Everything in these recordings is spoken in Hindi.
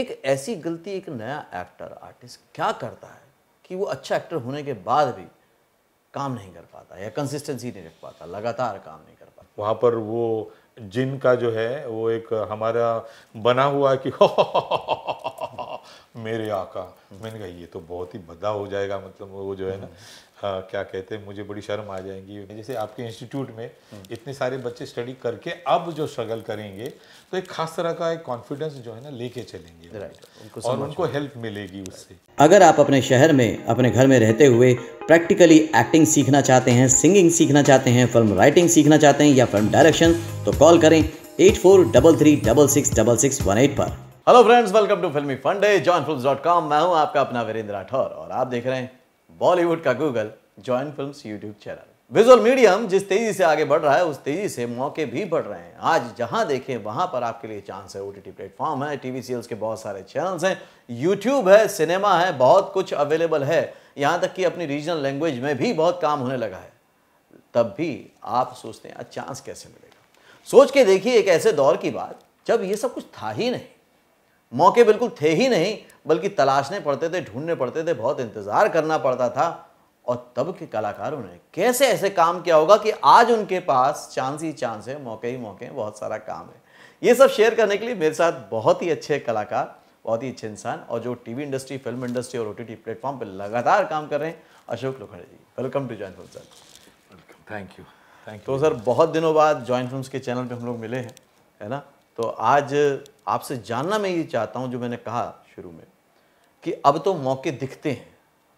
एक ऐसी गलती एक नया एक्टर आर्टिस्ट क्या करता है कि वो अच्छा एक्टर होने के बाद भी काम नहीं कर पाता या कंसिस्टेंसी नहीं रख पाता लगातार काम नहीं कर पाता वहाँ पर वो जिन का जो है वो एक हमारा बना हुआ कि हो हो हो मेरे आका मैंने कहा ये तो बहुत ही भद्दा हो जाएगा मतलब वो जो है ना आ, हाँ, क्या कहते हैं मुझे बड़ी शर्म आ जाएंगी जैसे आपके इंस्टीट्यूट में इतने सारे बच्चे स्टडी करके अब जो स्ट्रगल करेंगे तो एक खास तरह का एक कॉन्फिडेंस जो है ना लेके चलेंगे राइट उनको और उनको हेल्प मिलेगी उससे अगर आप अपने शहर में अपने घर में रहते हुए प्रैक्टिकली एक्टिंग सीखना चाहते हैं सिंगिंग सीखना चाहते हैं फिल्म राइटिंग सीखना चाहते हैं या फिल्म डायरेक्शन तो कॉल करें eight four double three double six double six one eight पर hello friends welcome to Filmi Funde John film dot com मैं हूं आपका अपना वीरेंद्र राठौर और आप देख रहे हैं बॉलीवुड का Google join film YouTube channel visual medium जिस तेजी से आगे बढ़ रहा है उस तेजी से मौके भी बढ़ रहे हैं आज जहां देखें वहां पर आपके लिए चांस है ओ प्लेटफॉर्म है टीवी सीरियल्स के बहुत सारे चैनल्स हैं यूट्यूब है सिनेमा है बहुत कुछ अवेलेबल है यहां तक कि अपनी रीजनल लैंग्वेज में भी बहुत काम होने लगा है तब भी आप सोचते हैं चांस कैसे मिलेगा सोच के देखिए एक ऐसे दौर की बात जब ये सब कुछ था ही नहीं मौके बिल्कुल थे ही नहीं बल्कि तलाशने पड़ते थे ढूंढने पड़ते थे बहुत इंतज़ार करना पड़ता था और तब के कलाकारों ने कैसे ऐसे काम किया होगा कि आज उनके पास चांस ही चांस है मौके ही मौके बहुत सारा काम है ये सब शेयर करने के लिए मेरे साथ बहुत ही अच्छे कलाकार बहुत ही अच्छे इंसान और जो टीवी इंडस्ट्री फिल्म इंडस्ट्री और ओ टी प्लेटफॉर्म पर लगातार काम कर रहे हैं Ashok Lokhande ji welcome to join film sir welcome thank you thank you तो सर बहुत दिनों बाद जॉइन फिल्म के चैनल पर हम लोग मिले हैं है ना तो आज आपसे जानना मैं ये चाहता हूँ जो मैंने कहा शुरू में कि अब तो मौके दिखते हैं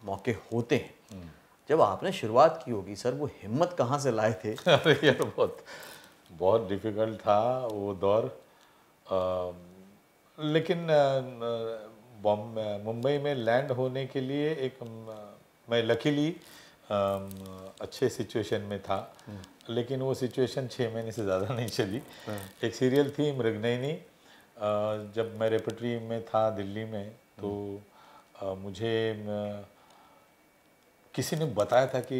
मौके होते हैं जब आपने शुरुआत की होगी सर वो हिम्मत कहाँ से लाए थे अरे यार तो बहुत बहुत डिफिकल्ट था वो दौर आ, लेकिन मुंबई में लैंड होने के लिए एक मैं लकीली अच्छे सिचुएशन में था हम्म। लेकिन वो सिचुएशन छः महीने से ज़्यादा नहीं चली हाँ। एक सीरियल थी मृगनैनी जब मैं रेपटरी में था दिल्ली में तो आ, मुझे किसी ने बताया था कि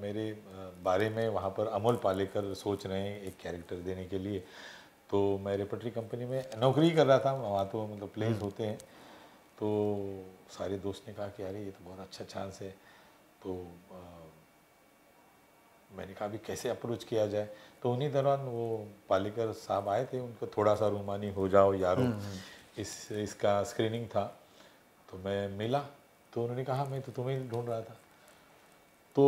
मेरे बारे में वहाँ पर अमोल पालेकर सोच रहे हैं एक कैरेक्टर देने के लिए तो मैं रेपटरी कंपनी में नौकरी कर रहा था वहाँ तो मतलब प्लेस हम्म। होते हैं तो सारे दोस्त ने कहा कि अरे ये तो बहुत अच्छा चांस है तो आ, मैंने कहा भी कैसे अप्रोच किया जाए तो उन्हीं दौरान वो पालेकर साहब आए थे उनको थोड़ा सा रूमानी हो जाओ यारो हम्म, हम्म। इस इसका स्क्रीनिंग था तो मैं मिला तो उन्होंने कहा मैं तो तुम्हें ढूंढ रहा था तो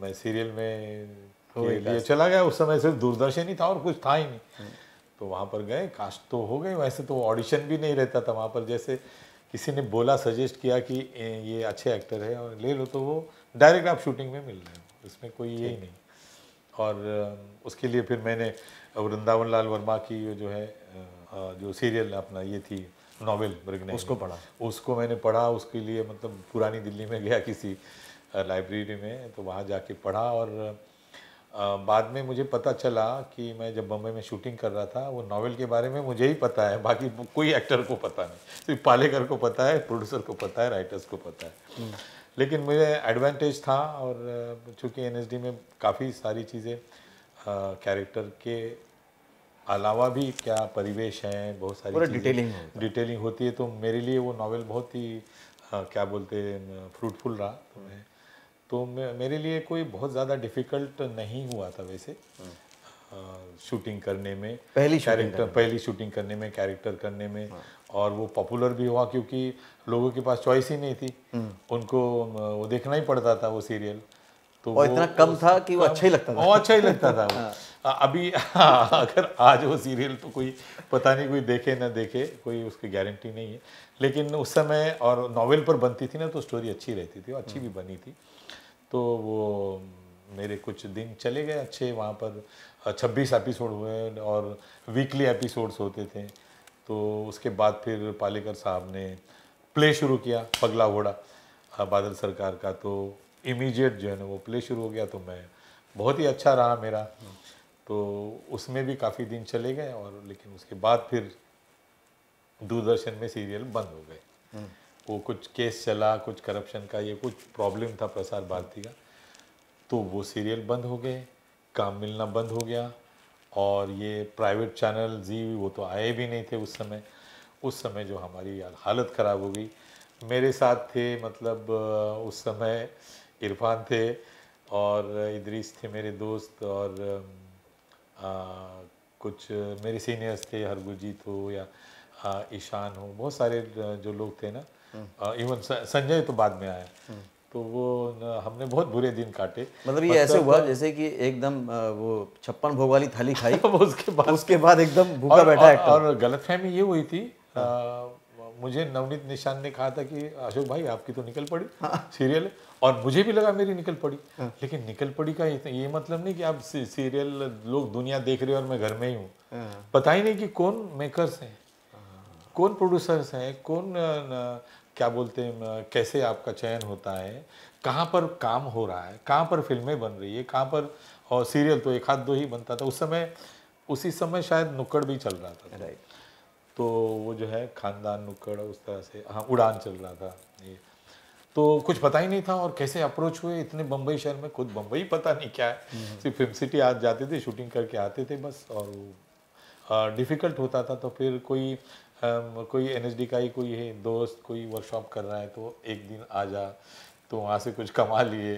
मैं सीरियल में लिए चला गया उस समय सिर्फ दूरदर्शन ही था और कुछ था ही नहीं हम्म। तो वहाँ पर गए कास्ट तो हो गए वैसे तो ऑडिशन भी नहीं रहता था वहाँ पर जैसे किसी ने बोला सजेस्ट किया कि ये अच्छे एक्टर है और ले लो तो वो डायरेक्ट आप शूटिंग में मिल रहे हो इसमें कोई ये नहीं और उसके लिए फिर मैंने वृंदावन लाल वर्मा की जो है जो सीरियल अपना ये थी नॉवेल ब्रिगने उसको पढ़ा उसको मैंने पढ़ा उसके लिए मतलब पुरानी दिल्ली में गया किसी लाइब्रेरी में तो वहाँ जाके पढ़ा और बाद में मुझे पता चला कि मैं जब बम्बई में शूटिंग कर रहा था वो नावल के बारे में मुझे ही पता है बाकी कोई एक्टर को पता नहीं सिर्फ तो पालेकर को पता है प्रोड्यूसर को पता है राइटर्स को पता है हम्म। लेकिन मुझे एडवांटेज था और चूँकि एन में काफ़ी सारी चीज़ें कैरेक्टर के अलावा भी क्या परिवेश है बहुत सारी डिटेलिंग डिटेलिंग होती है तो मेरे लिए वो नावल बहुत ही क्या बोलते फ्रूटफुल रहा तो मैं तो मेरे लिए कोई बहुत ज़्यादा डिफ़िकल्ट नहीं हुआ था वैसे शूटिंग हम्म। करने में पहली कैरेक्टर पहली शूटिंग करने में कैरेक्टर करने में हाँ। और वो पॉपुलर भी हुआ क्योंकि लोगों के पास चॉइस ही नहीं थी हम्म। उनको वो देखना ही पड़ता था वो सीरियल तो और इतना कम था कि वो अच्छा, अच्छा ही लगता था वो अच्छा ही लगता था अभी अगर आज वो सीरियल तो कोई पता नहीं कोई देखे ना देखे कोई उसकी गारंटी नहीं है लेकिन उस समय और नॉवेल पर बनती थी ना तो स्टोरी अच्छी रहती थी और अच्छी हम्म। भी बनी थी तो वो मेरे कुछ दिन चले गए अच्छे वहाँ पर छब्बीस एपिसोड हुए और वीकली एपिसोड्स होते थे तो उसके बाद फिर पालेकर साहब ने प्ले शुरू किया पगला घोड़ा बादल सरकार का तो इमीडिएट जो है ना वो प्ले शुरू हो गया तो मैं बहुत ही अच्छा रहा मेरा तो उसमें भी काफ़ी दिन चले गए और लेकिन उसके बाद फिर दूरदर्शन में सीरियल बंद हो गए वो कुछ केस चला कुछ करप्शन का ये कुछ प्रॉब्लम था प्रसार भारती का तो वो सीरियल बंद हो गए काम मिलना बंद हो गया और ये प्राइवेट चैनल जी वो तो आए भी नहीं थे उस समय उस समय जो हमारी हालत ख़राब हो गई मेरे साथ थे मतलब उस समय इरफान थे और इदरीस थे मेरे दोस्त और आ, कुछ मेरे सीनियर्स थे हरगुजीत हो या आ, ईशान हो बहुत सारे जो लोग थे ना हम्म। इवन संजय तो बाद में आया हम्म। तो वो हमने बहुत बुरे दिन काटे मतलब ये ऐसे मतलब हुआ जैसे कि एकदम वो छप्पन भोग वाली थाली खाई उसके बाद उसके बाद एकदम भूखा बैठा और, और गलतफहमी ये हुई थी हाँ। मुझे नवनीत निशान ने कहा था कि अशोक भाई आपकी तो निकल पड़ी हाँ। सीरियल है और मुझे भी लगा मेरी निकल पड़ी हाँ। लेकिन निकल पड़ी का ये मतलब नहीं कि आप सीरियल लोग दुनिया देख रहे हो और मैं घर में ही हूँ हाँ। पता ही नहीं कि कौन मेकर्स हैं कौन प्रोड्यूसर्स हैं कौन न, क्या बोलते हैं कैसे आपका चयन होता है कहाँ पर काम हो रहा है कहाँ पर फिल्में बन रही है कहाँ पर और सीरियल तो एक हाथ दो ही बनता था उस समय उसी समय शायद नुक्कड़ भी चल रहा था राइट तो वो जो है खानदान नुक्कड़ उस तरह से हाँ उड़ान चल रहा था ये तो कुछ पता ही नहीं था और कैसे अप्रोच हुए इतने बम्बई शहर में खुद बम्बई पता नहीं क्या है हम्म। सिर्फ फिल्म सिटी आज जाते थे शूटिंग करके आते थे बस और डिफ़िकल्ट होता था तो फिर कोई आ, कोई एन का ही कोई है दोस्त कोई वर्कशॉप कर रहा है तो एक दिन आ जा तो वहाँ से कुछ कमा लिए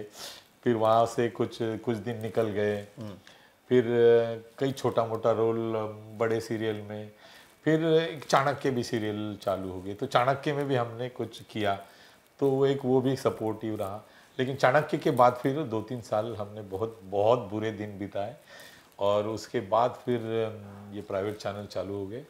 फिर वहाँ से कुछ कुछ दिन निकल गए हम्म। फिर कई छोटा मोटा रोल बड़े सीरियल में फिर एक चाणक्य भी सीरियल चालू हो गए तो चाणक्य में भी हमने कुछ किया तो वो एक वो भी सपोर्टिव रहा लेकिन चाणक्य के बाद फिर दो तीन साल हमने बहुत बहुत बुरे दिन बिताए और उसके बाद फिर ये प्राइवेट चैनल चालू हो गए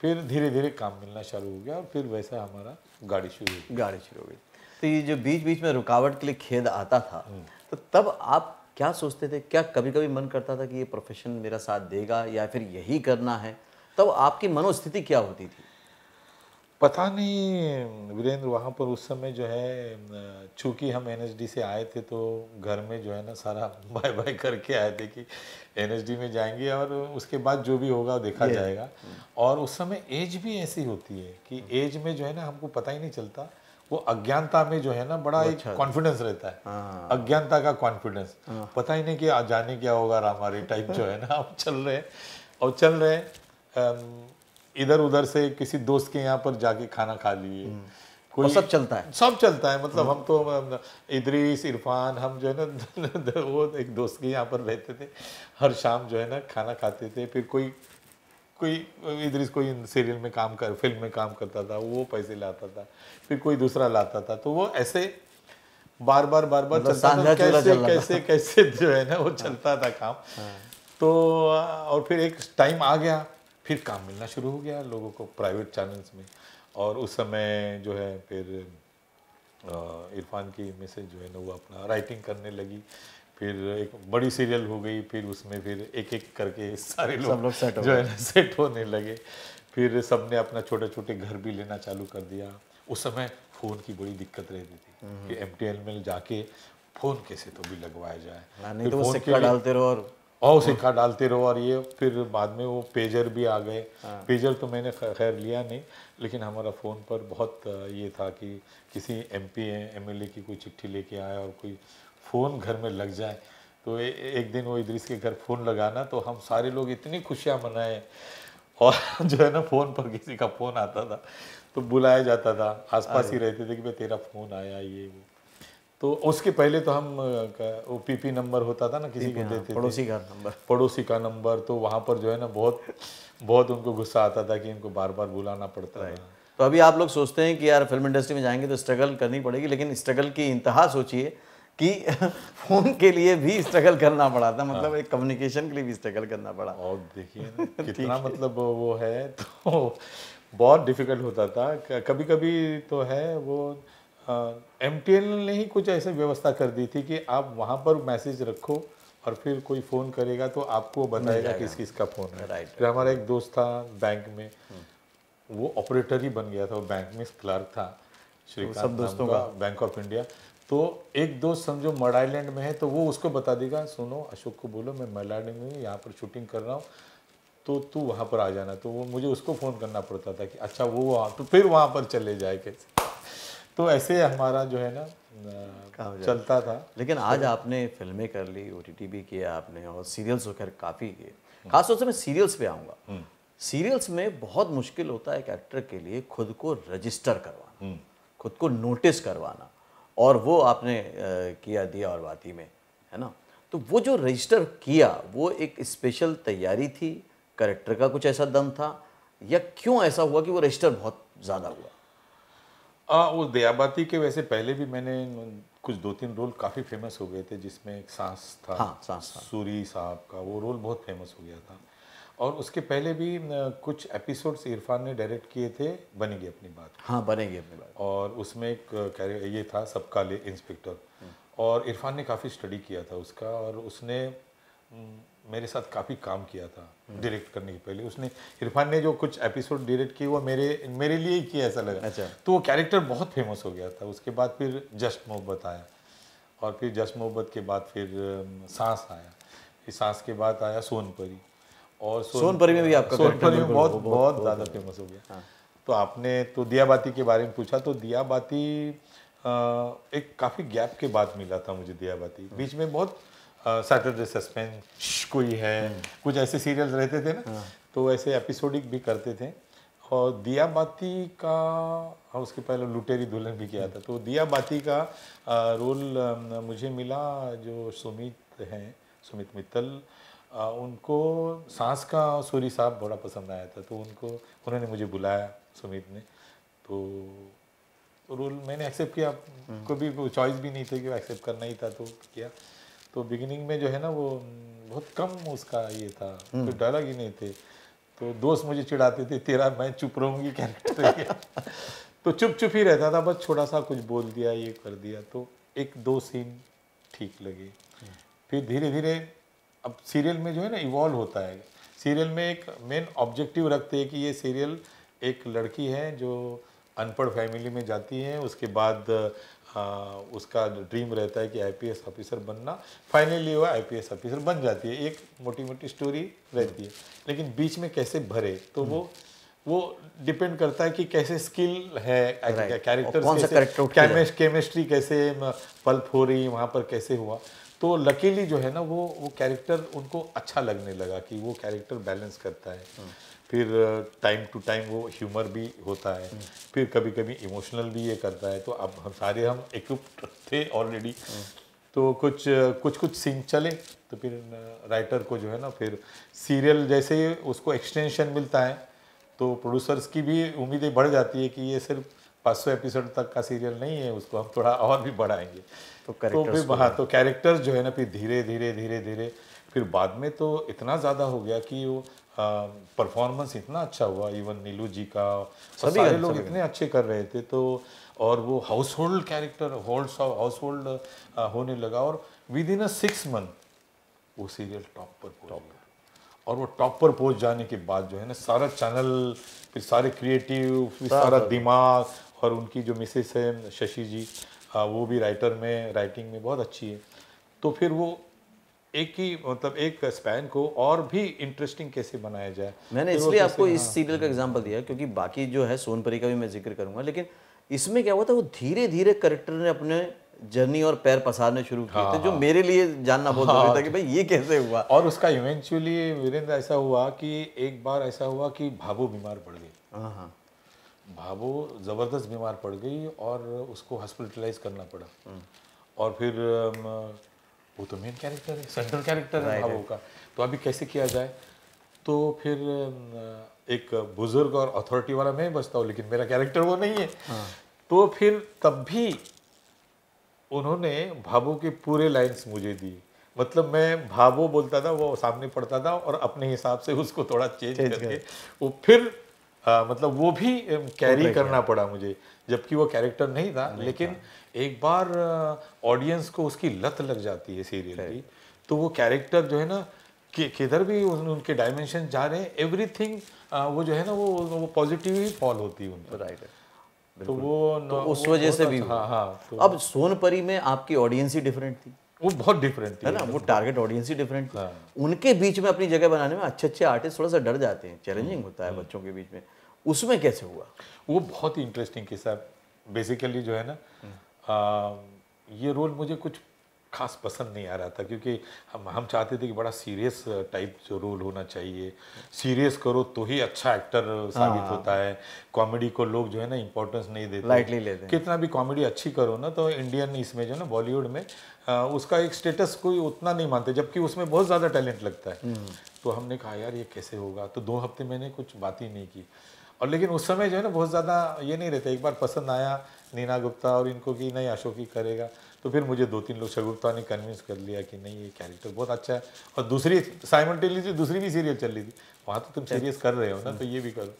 फिर धीरे धीरे काम मिलना चालू हो गया और फिर वैसा हमारा गाड़ी शुरू हो गई गाड़ी शुरू हो गई तो ये जो बीच बीच में रुकावट के लिए खेद आता था हम्म। तो तब आप क्या सोचते थे क्या कभी कभी मन करता था कि ये प्रोफेशन मेरा साथ देगा या फिर यही करना है तब आपकी मनोस्थिति क्या होती थी पता नहीं वीरेंद्र वहाँ पर उस समय जो है चूंकि हम एनएसडी से आए थे तो घर में जो है ना सारा बाय बाय करके आए थे कि एनएसडी में जाएंगे और उसके बाद जो भी होगा देखा जाएगा hmm. और उस समय एज भी ऐसी होती है कि एज में जो है ना हमको पता ही नहीं चलता वो अज्ञानता में जो है ना बड़ा एक कॉन्फिडेंस अच्छा। रहता है हाँ। अज्ञानता का कॉन्फिडेंस हाँ। पता ही नहीं कि जाने क्या होगा हमारे टाइप जो है ना हम चल रहे हैं और चल रहे हैं इधर उधर से किसी दोस्त के यहाँ पर जाके खाना खा लिए हम्म। कोई सब चलता है सब चलता है मतलब हम्म। हम तो इदरीस इरफान हम जो है ना वो एक दोस्त के यहाँ पर रहते थे हर शाम जो है ना खाना खाते थे फिर कोई कोई इदरीस कोई सीरियल में काम कर फिल्म में काम करता था वो पैसे लाता था फिर कोई दूसरा लाता था तो वो ऐसे बार बार बार बार मतलब चलता था कैसे कैसे कैसे जो है ना वो चलता था काम हाँ। तो और फिर एक टाइम आ गया फिर काम मिलना शुरू हो गया लोगों को प्राइवेट चैनल्स में और उस समय जो है फिर इरफान की मैसेज जो है ना वो अपना राइटिंग करने लगी फिर एक बड़ी सीरियल हो गई फिर उसमें फिर एक एक करके सारे लोग सब लोग सेट जो है ना सेट होने लगे फिर सब ने अपना छोटे छोटे घर भी लेना चालू कर दिया उस समय फ़ोन की बड़ी दिक्कत रहती थी हम्म। कि एम में जाके फ़ोन कैसे तो भी लगवाया जाए हाँ, नहीं तो वो सिक्का डालते रहो और और सिक्का डालते रहो और ये फिर बाद में वो पेजर भी आ गए हाँ। पेजर तो मैंने खैर लिया नहीं लेकिन हमारा फ़ोन पर बहुत ये था कि किसी एम पी एमएलए की कोई चिट्ठी लेके आए और कोई फ़ोन घर में लग जाए तो ए, एक दिन वो इधर के घर फ़ोन लगाना तो हम सारे लोग इतनी खुशियाँ मनाए और जो है ना फ़ोन पर किसी का फ़ोन आता था तो बुलाया जाता था आसपास ही रहते थे कि भाई तेरा फ़ोन आया ये वो तो उसके पहले तो हम ओ पी पी नंबर होता था ना किसी को देते हाँ, पड़ोसी का नंबर पड़ोसी का नंबर तो वहाँ पर जो है ना बहुत बहुत उनको गुस्सा आता था कि इनको बार बार बुलाना पड़ता है तो अभी आप लोग सोचते हैं कि यार फिल्म इंडस्ट्री में जाएंगे तो स्ट्रगल करनी पड़ेगी लेकिन स्ट्रगल की इंतहा सोचिए कि फोन के लिए भी स्ट्रगल करना पड़ा था मतलब हाँ। एक कम्युनिकेशन के लिए भी स्ट्रगल करना पड़ा और देखिए कितना मतलब वो है तो बहुत डिफिकल्ट होता था कभी कभी तो है वो एम ने ही कुछ ऐसे व्यवस्था कर दी थी कि आप वहाँ पर मैसेज रखो और फिर कोई फ़ोन करेगा तो आपको बताएगा किस किस का फ़ोन है राइट फिर हमारा एक दोस्त था बैंक में हम्म। वो ऑपरेटर ही बन गया था वो बैंक में क्लर्क था श्री तो सब दोस्तों का बैंक ऑफ इंडिया तो एक दोस्त समझो मड आइलैंड में है तो वो उसको बता देगा सुनो अशोक को बोलो मैं मड में यहाँ पर शूटिंग कर रहा हूँ तो तू वहाँ पर आ जाना तो वो मुझे उसको फ़ोन करना पड़ता था कि अच्छा वो वहाँ तो फिर वहाँ पर चले जाए कैसे तो ऐसे हमारा जो है ना चलता था लेकिन आज आपने फिल्में कर ली ओ टी भी किया आपने और सीरियल्स वगैरह तो काफ़ी किए खासतौर से मैं सीरियल्स पे आऊँगा हम्म। सीरियल्स में बहुत मुश्किल होता है एक एक्टर के लिए खुद को रजिस्टर करवाना हम्म। खुद को नोटिस करवाना और वो आपने किया दिया और बाती में है ना तो वो जो रजिस्टर किया वो एक स्पेशल तैयारी थी करेक्टर का कुछ ऐसा दम था या क्यों ऐसा हुआ कि वो रजिस्टर बहुत ज़्यादा हुआ आ, हाँ, वो दयाबाती के वैसे पहले भी मैंने कुछ दो तीन रोल काफ़ी फेमस हो गए थे जिसमें एक सांस था हाँ, सांस था सूरी साहब का वो रोल बहुत फेमस हो गया था और उसके पहले भी कुछ एपिसोड्स इरफान ने डायरेक्ट किए थे बनेगी अपनी बात हाँ बनेगी अपनी बात और उसमें एक ये था सबका ले इंस्पेक्टर हम्म। और इरफान ने काफ़ी स्टडी किया था उसका और उसने मेरे साथ काफ़ी काम किया था डायरेक्ट करने के पहले उसने इरफान ने जो कुछ एपिसोड डायरेक्ट किए वो मेरे मेरे लिए ही किया ऐसा लगा अच्छा तो वो कैरेक्टर बहुत फेमस हो गया था उसके बाद फिर जस्ट मोहब्बत आया और फिर जस्ट मोहब्बत के बाद फिर सांस आया फिर सांस के बाद आया सोनपरी और सोन, सोनपरी में भी आपका सोनपरी में बहुत बहुत ज़्यादा फेमस हो गया हाँ। तो आपने तो दियाबाती के बारे में पूछा तो दियाबाती एक काफ़ी गैप के बाद मिला था मुझे दियाबाती हाँ। बीच में बहुत सैटरडे सस्पेंस कोई है हम्म। कुछ ऐसे सीरियल रहते थे ना हाँ। तो ऐसे एपिसोडिक भी करते थे और दिया बाती का हाँ, उसके पहले लुटेरी दुल्हन भी किया था तो दिया बाती का रोल मुझे मिला जो सुमित हैं सुमित मित्तल उनको सांस का सूरी साहब बड़ा पसंद आया था तो उनको उन्होंने मुझे बुलाया सुमित ने तो रोल मैंने एक्सेप्ट किया हम्म। कभी भी चॉइस भी नहीं थी कि एक्सेप्ट करना ही था तो किया तो बिगिनिंग में जो है ना वो हम्म, बहुत कम उसका ये था हम्म। कोई डायलॉग ही नहीं थे तो दोस्त मुझे चिढ़ाते थे तेरा मैं चुप रहूंगी कैरेक्टर तो चुप चुप ही रहता था बस छोटा सा कुछ बोल दिया ये कर दिया तो एक दो सीन ठीक लगे फिर धीरे धीरे अब सीरियल में जो है ना इवॉल्व होता है सीरियल में एक मेन ऑब्जेक्टिव रखते हैं कि ये सीरियल एक लड़की है जो अनपढ़ फैमिली में जाती है उसके बाद उसका ड्रीम रहता है कि आईपीएस ऑफिसर बनना फाइनली वह आईपीएस ऑफिसर बन जाती है एक मोटी मोटी स्टोरी रहती है लेकिन बीच में कैसे भरे तो वो हम्म। वो डिपेंड करता है कि कैसे स्किल है कैरेक्टर कैसे केमिस्ट्री कैसे पल्प हो रही वहाँ पर कैसे हुआ तो लकीली जो है ना वो वो कैरेक्टर उनको अच्छा लगने लगा कि वो कैरेक्टर बैलेंस करता है हम्म। फिर टाइम टू टाइम वो ह्यूमर भी होता है हम्म। फिर कभी कभी इमोशनल भी ये करता है तो अब हम सारे हम इक्विप्ड थे ऑलरेडी हम्म। तो कुछ कुछ कुछ सीन चले तो फिर राइटर uh, को जो है ना फिर सीरियल जैसे उसको एक्सटेंशन मिलता है तो प्रोड्यूसर्स की भी उम्मीदें बढ़ जाती है कि ये सिर्फ सौ एपिसोड तक का सीरियल नहीं है उसको हम थोड़ा और भी बढ़ाएंगे तो तो फिर वहाँ तो कैरेक्टर्स जो है ना फिर धीरे धीरे धीरे धीरे फिर बाद में तो इतना ज़्यादा हो गया कि वो परफॉर्मेंस इतना अच्छा हुआ इवन नीलू जी का सभी सारे लोग इतने अच्छे कर रहे थे तो और वो household character hold household होने लगा और within a six month वो सीरियल टॉप पर टॉप और वो टॉप पर पहुंच जाने के बाद जो है ना सारा चैनल फिर सारे क्रिएटिव फिर सारा दिमाग और उनकी जो मिसेस है शशि जी वो भी राइटर में राइटिंग में बहुत अच्छी है तो फिर वो एक ही मतलब एक स्पैन को और भी इंटरेस्टिंग कैसे बनाया जाए मैंने तो इसलिए आपको इस सीरियल हाँ। का एग्जांपल दिया क्योंकि बाकी जो है सोनपरी का भी मैं जिक्र करूंगा लेकिन इसमें क्या हुआ था वो धीरे धीरे करेक्टर ने अपने जर्नी और पैर पसारने शुरू किए थे हाँ, जो हाँ। मेरे लिए जानना बहुत जरूरी था कि भाई ये कैसे हुआ और उसका इवेंचुअली वीरेंद्र ऐसा हुआ कि एक बार ऐसा हुआ कि भाभू बीमार पड़ गई भाभू ज़बरदस्त बीमार पड़ गई और उसको हॉस्पिटलाइज करना पड़ा हम्म। और फिर वो तो मेन कैरेक्टर है सेंट्रल कैरेक्टर है भावों का तो अभी कैसे किया जाए तो फिर एक बुजुर्ग और अथॉरिटी वाला मैं बचता हूँ लेकिन मेरा कैरेक्टर वो नहीं है हाँ। तो फिर तब भी उन्होंने भावों के पूरे लाइन्स मुझे दी मतलब मैं भावो बोलता था वो सामने पड़ता था और अपने हिसाब से उसको थोड़ा चेंज करके वो फिर आ, मतलब वो भी कैरी करना पड़ा मुझे जबकि वो कैरेक्टर नहीं था नहीं लेकिन था। एक बार ऑडियंस को उसकी लत लग जाती है सीरियल की तो वो कैरेक्टर जो है ना कि किधर भी उन, उनके डायमेंशन जा रहे हैं एवरीथिंग वो जो है ना वो वो पॉजिटिव ही फॉल होती है उन पर राइट तो वो तो उस वजह से भी हाँ हाँ तो अब सोनपरी में आपकी ऑडियंस ही डिफरेंट थी वो बहुत डिफरेंट थी है ना वो टारगेट ऑडियंस ही डिफरेंट थी हाँ। उनके बीच में अपनी जगह बनाने में अच्छे अच्छे आर्टिस्ट थोड़ा सा डर जाते हैं चैलेंजिंग हम्म। होता है हम्म। बच्चों के बीच में उसमें कैसे हुआ वो बहुत ही इंटरेस्टिंग किस्सा बेसिकली जो है ना आ, ये रोल मुझे कुछ खास पसंद नहीं आ रहा था क्योंकि हम हम चाहते थे कि बड़ा सीरियस टाइप जो रोल होना चाहिए सीरियस करो तो ही अच्छा एक्टर साबित हाँ। होता है कॉमेडी को लोग जो है ना इम्पोर्टेंस नहीं देते लाइटली लेते कितना भी कॉमेडी अच्छी करो ना तो इंडियन इसमें जो है ना बॉलीवुड में आ, उसका एक स्टेटस कोई उतना नहीं मानते जबकि उसमें बहुत ज़्यादा टैलेंट लगता है हम्म। तो हमने कहा यार ये कैसे होगा तो दो हफ्ते मैंने कुछ बात ही नहीं की और लेकिन उस समय जो है ना बहुत ज़्यादा ये नहीं रहता एक बार पसंद आया नीना गुप्ता और इनको कि नहीं अशोक ही करेगा तो फिर मुझे दो तीन लोग शगुप्ता ने कन्विंस कर लिया कि नहीं ये कैरेक्टर बहुत अच्छा है और दूसरी जी दूसरी भी सीरियल चल रही थी वहाँ तो तुम सीरियस कर रहे हो ना तो ये भी करो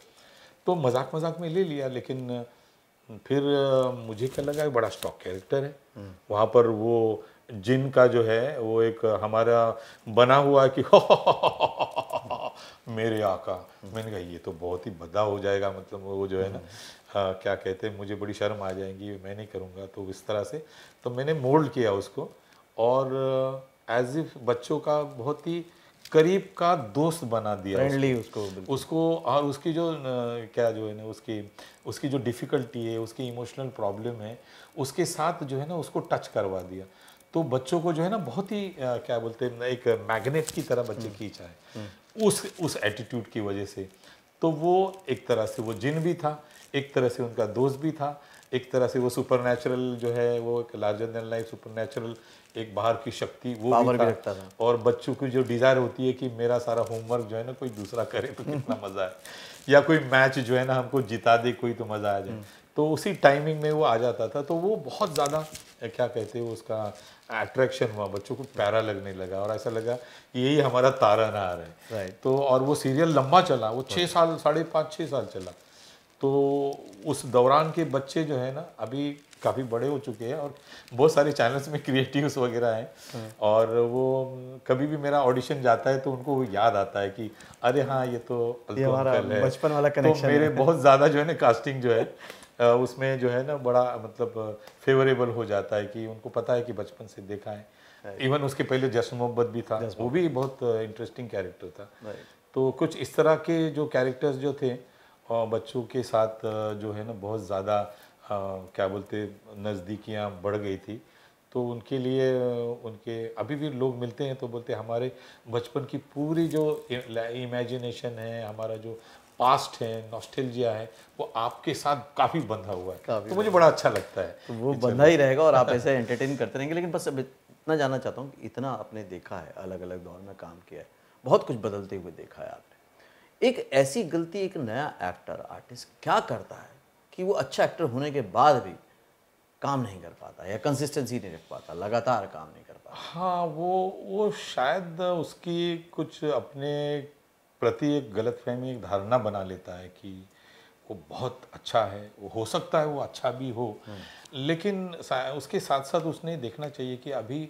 तो मजाक मजाक में ले लिया लेकिन हम्म, फिर मुझे क्या लगा बड़ा स्टॉक कैरेक्टर है हम्म। वहाँ पर वो जिन का जो है वो एक हमारा बना हुआ कि मेरे आका मैंने कहा ये तो बहुत ही भद्दा हो जाएगा मतलब वो जो है ना आ, क्या कहते हैं मुझे बड़ी शर्म आ जाएगी मैं नहीं करूँगा तो इस तरह से तो मैंने मोल्ड किया उसको और एज इफ बच्चों का बहुत ही करीब का दोस्त बना दिया फ्रेंडली उसको उसको, उसको और उसकी जो न, क्या जो है ना उसकी उसकी जो डिफ़िकल्टी है उसकी इमोशनल प्रॉब्लम है उसके साथ जो है ना उसको टच करवा दिया तो बच्चों को जो है ना बहुत ही क्या बोलते हैं एक मैग्नेट की तरह बच्चे की हम्म। है हम्म। उस उस एटीट्यूड की वजह से तो वो एक तरह से वो जिन भी था एक तरह से उनका दोस्त भी था एक तरह से वो सुपर जो है वो एक लार्जर देन लाइफ सुपर एक बाहर की शक्ति वो भी, भी रखता था और बच्चों की जो डिज़ायर होती है कि मेरा सारा होमवर्क जो है ना कोई दूसरा करे तो कितना मज़ा है या कोई मैच जो है ना हमको जिता दे कोई तो मज़ा आ जाए हम्म। तो उसी टाइमिंग में वो आ जाता था तो वो बहुत ज़्यादा क्या कहते हैं उसका अट्रैक्शन हुआ बच्चों को प्यारा लगने लगा और ऐसा लगा कि यही हमारा तारा ना आ रहा है तो और वो सीरियल लंबा चला वो छः साल साढ़े पाँच छः साल चला तो उस दौरान के बच्चे जो है ना अभी काफ़ी बड़े हो चुके हैं और बहुत सारे चैनल्स में क्रिएटिव्स वगैरह हैं hmm. और वो कभी भी मेरा ऑडिशन जाता है तो उनको याद आता है कि अरे हाँ ये तो बचपन वाला कनेक्शन तो मेरे बहुत ज़्यादा जो है ना कास्टिंग जो है उसमें जो है ना बड़ा मतलब फेवरेबल हो जाता है कि उनको पता है कि बचपन से देखा है इवन उसके पहले जश्न मोहब्बत भी था वो भी बहुत इंटरेस्टिंग कैरेक्टर था तो कुछ इस तरह के जो कैरेक्टर्स जो थे बच्चों के साथ जो है ना बहुत ज़्यादा क्या बोलते नज़दीकियाँ बढ़ गई थी तो उनके लिए उनके अभी भी लोग मिलते हैं तो बोलते हैं हमारे बचपन की पूरी जो इमेजिनेशन है हमारा जो पास्ट है नॉस्टेलजिया है वो आपके साथ काफ़ी बंधा हुआ है तो मुझे बड़ा अच्छा लगता है तो वो बंधा ही रहेगा और आप ऐसे एंटरटेन करते रहेंगे लेकिन बस इतना जानना चाहता हूँ कि इतना आपने देखा है अलग अलग दौर में काम किया है बहुत कुछ बदलते हुए देखा है आपने एक ऐसी गलती एक नया एक्टर आर्टिस्ट क्या करता है कि वो अच्छा एक्टर होने के बाद भी काम नहीं कर पाता या कंसिस्टेंसी नहीं रख पाता लगातार काम नहीं कर पाता हाँ वो वो शायद उसकी कुछ अपने प्रति एक गलत फहमी एक धारणा बना लेता है कि वो बहुत अच्छा है वो हो सकता है वो अच्छा भी हो हम्म। लेकिन उसके साथ साथ उसने देखना चाहिए कि अभी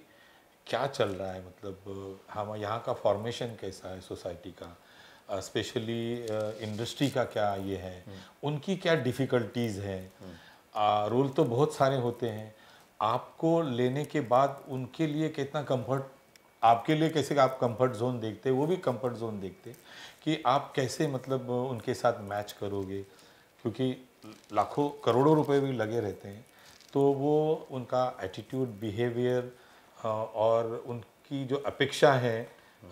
क्या चल रहा है मतलब हम यहाँ का फॉर्मेशन कैसा है सोसाइटी का स्पेशली इंडस्ट्री का क्या ये है हम्म। उनकी क्या डिफ़िकल्टीज़ है रोल तो बहुत सारे होते हैं आपको लेने के बाद उनके लिए कितना कंफर्ट आपके लिए कैसे आप कंफर्ट जोन देखते वो भी कंफर्ट जोन देखते कि आप कैसे मतलब उनके साथ मैच करोगे क्योंकि लाखों करोड़ों रुपए भी लगे रहते हैं तो वो उनका एटीट्यूड बिहेवियर और उनकी जो अपेक्षा है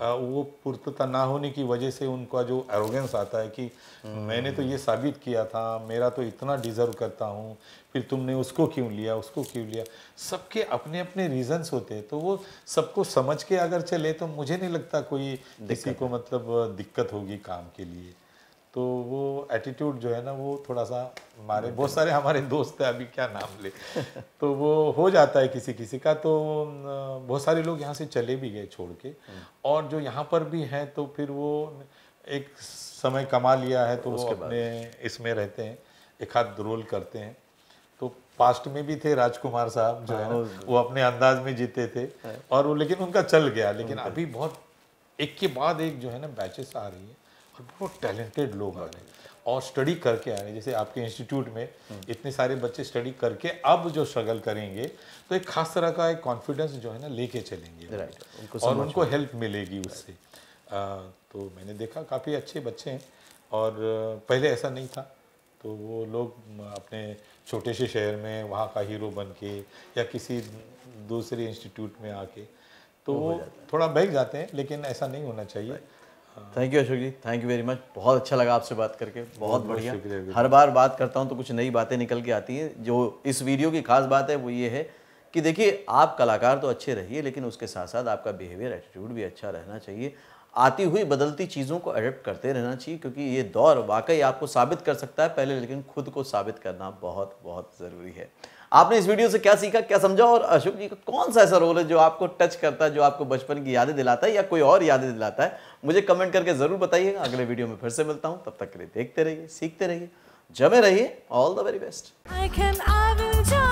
वो पूर्तता ना होने की वजह से उनका जो एरोगेंस आता है कि मैंने तो ये साबित किया था मेरा तो इतना डिज़र्व करता हूँ फिर तुमने उसको क्यों लिया उसको क्यों लिया सबके अपने अपने रीजंस होते हैं तो वो सबको समझ के अगर चले तो मुझे नहीं लगता कोई किसी को मतलब दिक्कत होगी काम के लिए तो वो एटीट्यूड जो है ना वो थोड़ा सा हमारे बहुत सारे हमारे दोस्त हैं अभी क्या नाम ले तो वो हो जाता है किसी किसी का तो बहुत सारे लोग यहाँ से चले भी गए छोड़ के हम्म। और जो यहाँ पर भी हैं तो फिर वो एक समय कमा लिया है तो वो अपने इसमें रहते हैं एक हाथ रोल करते हैं तो पास्ट में भी थे राजकुमार साहब जो है हाँ, वो अपने अंदाज में जीते थे हाँ। और वो लेकिन उनका चल गया लेकिन अभी बहुत एक के बाद एक जो है ना बैचेस आ रही है और बहुत टैलेंटेड लोग आ रहे और स्टडी करके आ रहे जैसे आपके इंस्टीट्यूट में इतने सारे बच्चे स्टडी करके अब जो स्ट्रगल करेंगे तो एक खास तरह का एक कॉन्फिडेंस जो है ना लेके चलेंगे राइट उनको और उनको हेल्प मिलेगी उससे आ, तो मैंने देखा काफ़ी अच्छे बच्चे हैं और पहले ऐसा नहीं था तो वो लोग अपने छोटे से शहर में वहाँ का हीरो बन के या किसी दूसरे इंस्टीट्यूट में आके तो वो थोड़ा बह जाते हैं लेकिन ऐसा नहीं होना चाहिए thank you Ashok ji thank you very much बहुत अच्छा लगा आपसे बात करके बहुत, बहुत बढ़िया हर बार बात करता हूँ तो कुछ नई बातें निकल के आती हैं जो इस वीडियो की खास बात है वो ये है कि देखिए आप कलाकार तो अच्छे रहिए लेकिन उसके साथ साथ आपका बिहेवियर एटीट्यूड भी अच्छा रहना चाहिए आती हुई बदलती चीज़ों को अडेप्ट करते रहना चाहिए क्योंकि ये दौर वाकई आपको साबित कर सकता है पहले लेकिन खुद को साबित करना बहुत बहुत ज़रूरी है आपने इस वीडियो से क्या सीखा क्या समझा और अशोक जी का कौन सा ऐसा रोल है जो आपको टच करता है जो आपको बचपन की यादें दिलाता है या कोई और यादें दिलाता है मुझे कमेंट करके ज़रूर बताइएगा अगले वीडियो में फिर से मिलता हूँ तब तक के लिए देखते रहिए सीखते रहिए जमे रहिए ऑल द वेरी बेस्ट